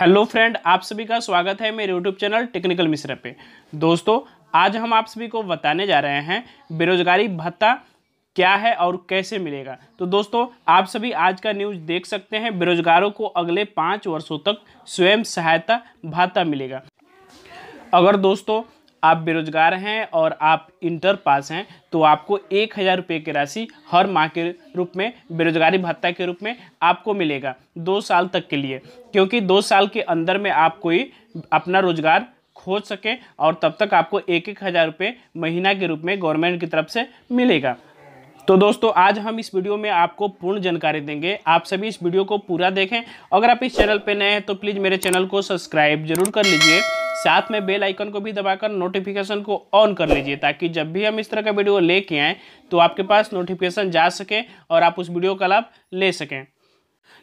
hello friend आप सभी का स्वागत है मेरे यूट्यूब चैनल टेक्निकल मिश्रा पे दोस्तों आज हम आप सभी को बताने जा रहे हैं बेरोजगारी भत्ता क्या है और कैसे मिलेगा तो दोस्तों आप सभी आज का न्यूज़ देख सकते हैं बेरोजगारों को अगले पाँच वर्षों तक स्वयं सहायता भत्ता मिलेगा अगर दोस्तों आप बेरोजगार हैं और आप इंटर पास हैं तो आपको एक हज़ार रुपये की राशि हर माह के रूप में बेरोजगारी भत्ता के रूप में आपको मिलेगा दो साल तक के लिए क्योंकि दो साल के अंदर में आप कोई अपना रोजगार खोज सकें और तब तक आपको एक एक हज़ार रुपये महीना के रूप में गवर्नमेंट की तरफ से मिलेगा तो दोस्तों आज हम इस वीडियो में आपको पूर्ण जानकारी देंगे आप सभी इस वीडियो को पूरा देखें अगर आप इस चैनल पर नए हैं तो प्लीज़ मेरे चैनल को सब्सक्राइब जरूर कर लीजिए साथ में बेल आइकन को भी दबाकर नोटिफिकेशन को ऑन कर लीजिए ताकि जब भी हम इस तरह का वीडियो लेके आएँ तो आपके पास नोटिफिकेशन जा सके और आप उस वीडियो का लाभ ले सकें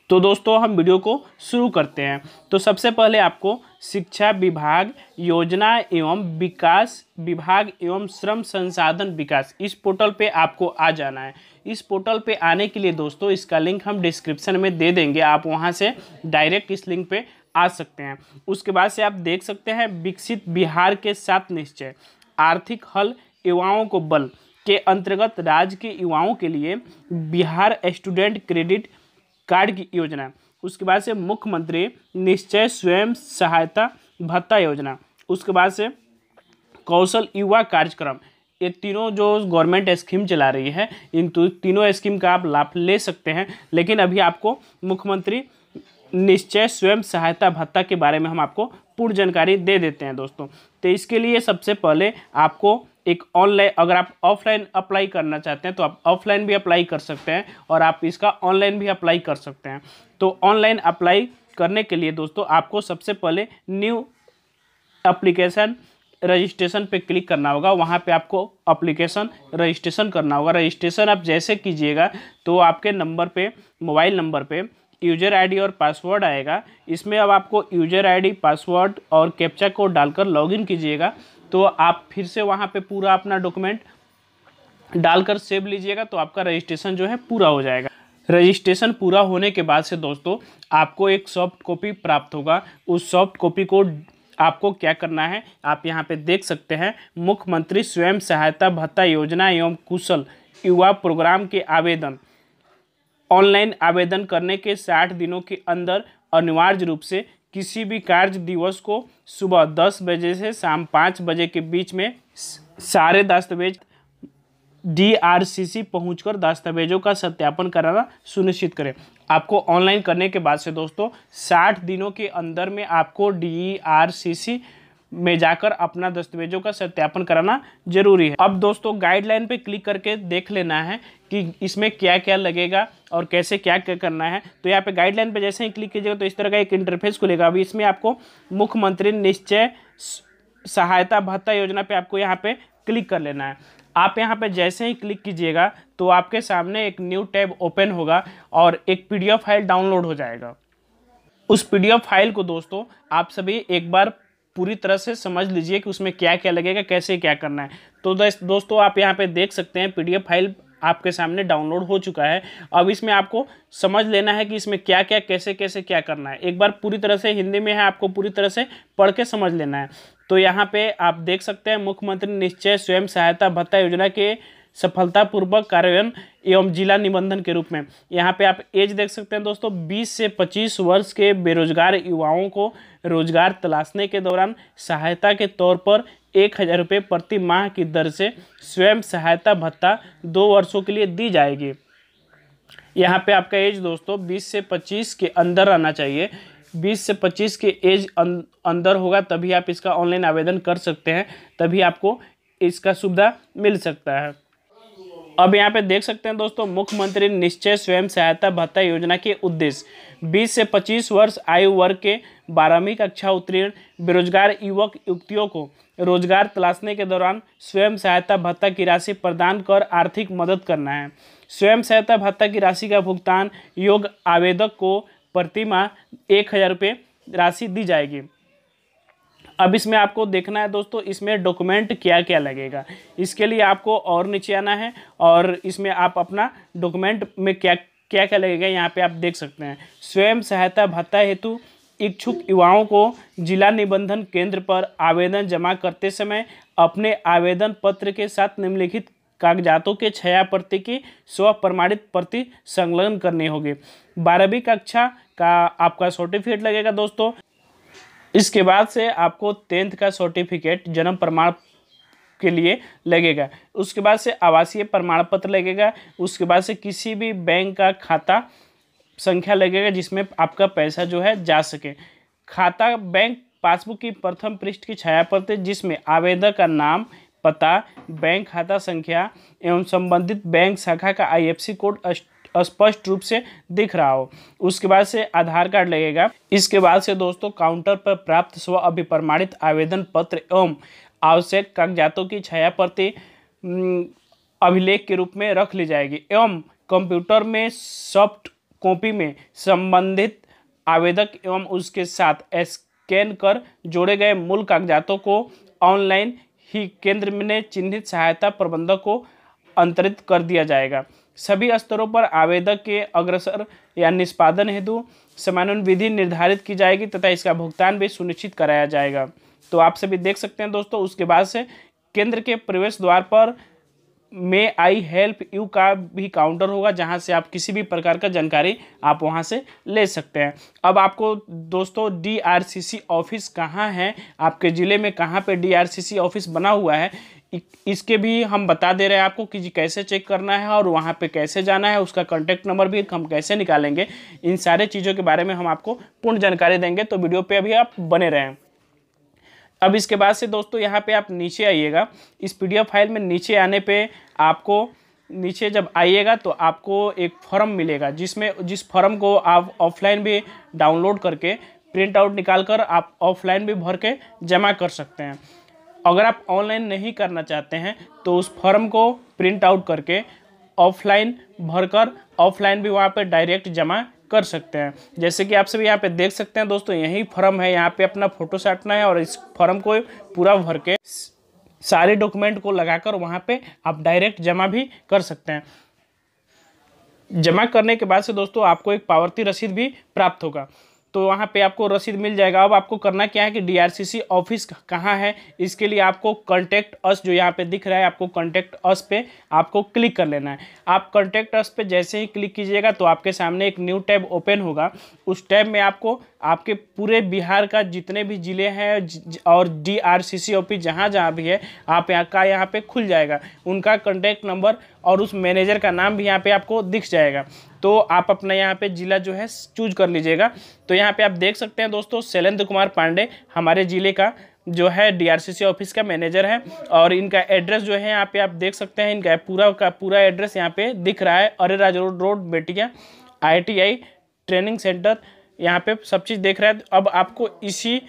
तो दोस्तों हम वीडियो को शुरू करते हैं तो सबसे पहले आपको शिक्षा विभाग योजना एवं विकास विभाग एवं श्रम संसाधन विकास इस पोर्टल पे आपको आ जाना है इस पोर्टल पे आने के लिए दोस्तों इसका लिंक हम डिस्क्रिप्शन में दे देंगे आप वहाँ से डायरेक्ट इस लिंक पे आ सकते हैं उसके बाद से आप देख सकते हैं विकसित बिहार के सात निश्चय आर्थिक हल युवाओं को बल के अंतर्गत राज्य के युवाओं के लिए बिहार स्टूडेंट क्रेडिट कार्ड की योजना उसके बाद से मुख्यमंत्री निश्चय स्वयं सहायता भत्ता योजना उसके बाद से कौशल युवा कार्यक्रम ये तीनों जो गवर्नमेंट स्कीम चला रही है इन तो तीनों स्कीम का आप लाभ ले सकते हैं लेकिन अभी आपको मुख्यमंत्री निश्चय स्वयं सहायता भत्ता के बारे में हम आपको पूर्ण जानकारी दे देते हैं दोस्तों तो इसके लिए सबसे पहले आपको एक ऑनलाइन अगर आप ऑफलाइन अप्लाई करना चाहते हैं तो आप ऑफलाइन भी अप्लाई कर सकते हैं और आप इसका ऑनलाइन भी अप्लाई कर सकते हैं तो ऑनलाइन अप्लाई करने के लिए दोस्तों आपको सबसे पहले न्यू अप्लीकेशन रजिस्ट्रेशन पे क्लिक करना होगा वहाँ पे आपको अप्लीकेशन रजिस्ट्रेशन करना होगा रजिस्ट्रेशन आप जैसे कीजिएगा तो आपके नंबर पे मोबाइल नंबर पे यूजर आईडी और पासवर्ड आएगा इसमें अब आपको यूजर आईडी पासवर्ड और कैप्चा कोड डालकर लॉगिन कीजिएगा तो आप फिर से वहाँ पे पूरा अपना डॉक्यूमेंट डालकर सेव लीजिएगा तो आपका रजिस्ट्रेशन जो है पूरा हो जाएगा रजिस्ट्रेशन पूरा होने के बाद से दोस्तों आपको एक सॉफ्ट कॉपी प्राप्त होगा उस सॉफ्ट कॉपी को आपको क्या करना है आप यहाँ पर देख सकते हैं मुख्यमंत्री स्वयं सहायता भत्ता योजना एवं कुशल युवा प्रोग्राम के आवेदन ऑनलाइन आवेदन करने के साठ दिनों के अंदर अनिवार्य रूप से किसी भी कार्य दिवस को सुबह दस बजे से शाम पाँच बजे के बीच में सारे दस्तावेज डीआरसीसी पहुंचकर दस्तावेजों का सत्यापन कराना सुनिश्चित करें आपको ऑनलाइन करने के बाद से दोस्तों साठ दिनों के अंदर में आपको डीआरसीसी में जाकर अपना दस्तावेजों का सत्यापन कराना जरूरी है अब दोस्तों गाइडलाइन पे क्लिक करके देख लेना है कि इसमें क्या क्या लगेगा और कैसे क्या क्या करना है तो यहाँ पे गाइडलाइन पे जैसे ही क्लिक कीजिएगा तो इस तरह का एक इंटरफेस खुलेगा अभी इसमें आपको मुख्यमंत्री निश्चय सहायता भत्ता योजना पर आपको यहाँ पे क्लिक कर लेना है आप यहाँ पर जैसे ही क्लिक कीजिएगा तो आपके सामने एक न्यू टैब ओपन होगा और एक पीडीएफ फाइल डाउनलोड हो जाएगा उस पीडीएफ फाइल को दोस्तों आप सभी एक बार पूरी तरह से समझ लीजिए कि उसमें क्या क्या लगेगा कैसे क्या करना है तो दोस्तों आप यहाँ पे देख सकते हैं पीडीएफ फाइल आपके सामने डाउनलोड हो चुका है अब इसमें आपको समझ लेना है कि इसमें क्या क्या कैसे कैसे क्या करना है एक बार पूरी तरह से हिंदी में है आपको पूरी तरह से पढ़ के समझ लेना है तो यहाँ पे आप देख सकते हैं मुख्यमंत्री निश्चय स्वयं सहायता भत्ता योजना के सफलतापूर्वक कार्यान्वयन एवं जिला निबंधन के रूप में यहाँ पे आप एज देख सकते हैं दोस्तों 20 से 25 वर्ष के बेरोजगार युवाओं को रोजगार तलाशने के दौरान सहायता के तौर पर एक हज़ार रुपये प्रति माह की दर से स्वयं सहायता भत्ता दो वर्षों के लिए दी जाएगी यहाँ पे आपका एज दोस्तों 20 से 25 के अंदर आना चाहिए 20 से 25 के एज अं-, अंदर होगा तभी आप इसका ऑनलाइन आवेदन कर सकते हैं तभी आपको इसका सुविधा मिल सकता है अब यहाँ पे देख सकते हैं दोस्तों मुख्यमंत्री निश्चय स्वयं सहायता भत्ता योजना के उद्देश्य 20 से 25 वर्ष आयु वर्ग के बारहवीं कक्षा उत्तीर्ण बेरोजगार युवक युवतियों को रोजगार तलाशने के दौरान स्वयं सहायता भत्ता की राशि प्रदान कर आर्थिक मदद करना है स्वयं सहायता भत्ता की राशि का भुगतान योग आवेदक को प्रति माह एक हज़ार रुपये राशि दी जाएगी अब इसमें आपको देखना है दोस्तों इसमें डॉक्यूमेंट क्या क्या लगेगा इसके लिए आपको और नीचे आना है और इसमें आप अपना डॉक्यूमेंट में क्या क्या क्या लगेगा यहाँ पे आप देख सकते हैं स्वयं सहायता भत्ता हेतु इच्छुक युवाओं को जिला निबंधन केंद्र पर आवेदन जमा करते समय अपने आवेदन पत्र के साथ निम्नलिखित कागजातों के छया प्रति की स्व प्रमाणित प्रति संलग्न करनी होगी बारहवीं कक्षा का आपका सर्टिफिकेट लगेगा दोस्तों इसके बाद से आपको टेंथ का सर्टिफिकेट जन्म प्रमाण के लिए लगेगा उसके बाद से आवासीय प्रमाण पत्र लगेगा उसके बाद से किसी भी बैंक का खाता संख्या लगेगा जिसमें आपका पैसा जो है जा सके खाता बैंक पासबुक की प्रथम पृष्ठ की छाया पत्र जिसमें आवेदक का नाम पता बैंक खाता संख्या एवं संबंधित बैंक शाखा का आईएफसी कोड स्पष्ट रूप से दिख रहा हो उसके बाद से आधार कार्ड लगेगा इसके बाद से दोस्तों काउंटर पर प्राप्त स्व अभिप्रमाणित आवेदन पत्र एवं आवश्यक कागजातों की छाया प्रति अभिलेख के रूप में रख ली जाएगी एवं कंप्यूटर में सॉफ्ट कॉपी में संबंधित आवेदक एवं उसके साथ स्कैन कर जोड़े गए मूल कागजातों को ऑनलाइन ही केंद्र में चिन्हित सहायता प्रबंधक को अंतरित कर दिया जाएगा सभी स्तरों पर आवेदक के अग्रसर या निष्पादन हेतु समानन विधि निर्धारित की जाएगी तथा इसका भुगतान भी सुनिश्चित कराया जाएगा तो आप सभी देख सकते हैं दोस्तों उसके बाद से केंद्र के प्रवेश द्वार पर मे आई हेल्प यू का भी काउंटर होगा जहां से आप किसी भी प्रकार का जानकारी आप वहां से ले सकते हैं अब आपको दोस्तों डीआरसीसी ऑफिस कहां है आपके ज़िले में कहां पे डीआरसीसी ऑफिस बना हुआ है इसके भी हम बता दे रहे हैं आपको कि जी कैसे चेक करना है और वहाँ पे कैसे जाना है उसका कॉन्टैक्ट नंबर भी हम कैसे निकालेंगे इन सारे चीज़ों के बारे में हम आपको पूर्ण जानकारी देंगे तो वीडियो पे अभी आप बने रहें अब इसके बाद से दोस्तों यहाँ पे आप नीचे आइएगा इस पी फाइल में नीचे आने पर आपको नीचे जब आइएगा तो आपको एक फॉर्म मिलेगा जिसमें जिस फॉर्म को आप ऑफलाइन भी डाउनलोड करके प्रिंट आउट निकाल कर आप ऑफलाइन भी भर के जमा कर सकते हैं अगर आप ऑनलाइन नहीं करना चाहते हैं तो उस फॉर्म को प्रिंट आउट करके ऑफलाइन भरकर ऑफलाइन भी वहाँ पर डायरेक्ट जमा कर सकते हैं जैसे कि आप सभी यहाँ पे देख सकते हैं दोस्तों यही फॉर्म है यहाँ पे अपना फोटो साटना है और इस फॉर्म को पूरा भर के सारे डॉक्यूमेंट को लगाकर वहाँ पे आप डायरेक्ट जमा भी कर सकते हैं जमा करने के बाद से दोस्तों आपको एक पावती रसीद भी प्राप्त होगा तो वहाँ पे आपको रसीद मिल जाएगा अब आपको करना क्या है कि डीआरसीसी ऑफिस कहाँ है इसके लिए आपको कॉन्टैक्ट अस जो यहाँ पे दिख रहा है आपको कॉन्टैक्ट अस पे आपको क्लिक कर लेना है आप कॉन्टैक्ट अस पे जैसे ही क्लिक कीजिएगा तो आपके सामने एक न्यू टैब ओपन होगा उस टैब में आपको आपके पूरे बिहार का जितने भी ज़िले हैं और D R C C office जहाँ जहाँ भी है आप यहाँ का यहाँ पे खुल जाएगा उनका कॉन्टैक्ट नंबर और उस मैनेजर का नाम भी यहाँ पे आपको दिख जाएगा तो आप अपना यहाँ पे ज़िला जो है चूज कर लीजिएगा तो यहाँ पे आप देख सकते हैं दोस्तों शैलेंद्र कुमार पांडे हमारे ज़िले का जो है डीआरसीसी ऑफिस का मैनेजर है और इनका एड्रेस जो है यहाँ पे आप देख सकते हैं इनका पूरा का पूरा एड्रेस यहाँ पे दिख रहा है अरे राज रोड रोड बेटिया आई ट्रेनिंग सेंटर यहाँ पे सब चीज़ देख रहा है अब आपको इसी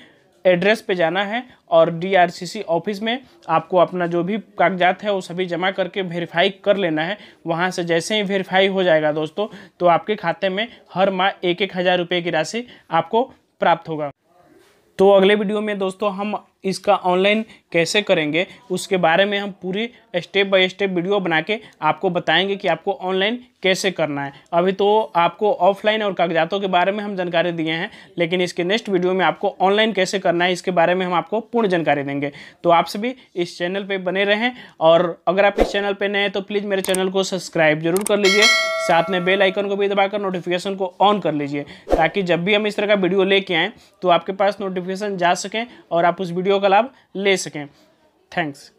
एड्रेस पे जाना है और डीआरसीसी ऑफिस में आपको अपना जो भी कागजात है वो सभी जमा करके वेरीफाई कर लेना है वहाँ से जैसे ही वेरीफाई हो जाएगा दोस्तों तो आपके खाते में हर माह एक एक हज़ार रुपये की राशि आपको प्राप्त होगा तो अगले वीडियो में दोस्तों हम इसका ऑनलाइन कैसे करेंगे उसके बारे में हम पूरी स्टेप बाय स्टेप वीडियो बना के आपको बताएंगे कि आपको ऑनलाइन कैसे करना है अभी तो आपको ऑफलाइन और कागजातों के बारे में हम जानकारी दिए हैं लेकिन इसके नेक्स्ट वीडियो में आपको ऑनलाइन कैसे करना है इसके बारे में हम आपको पूर्ण जानकारी देंगे तो आप सभी इस चैनल पर बने रहें और अगर आप इस चैनल पर नए हैं तो प्लीज़ मेरे चैनल को सब्सक्राइब जरूर कर लीजिए साथ में बेल आइकन को भी दबाकर नोटिफिकेशन को ऑन कर लीजिए ताकि जब भी हम इस तरह का वीडियो लेके आएँ तो आपके पास नोटिफिकेशन जा सकें और आप उस वीडियो का लाभ ले सकें थैंक्स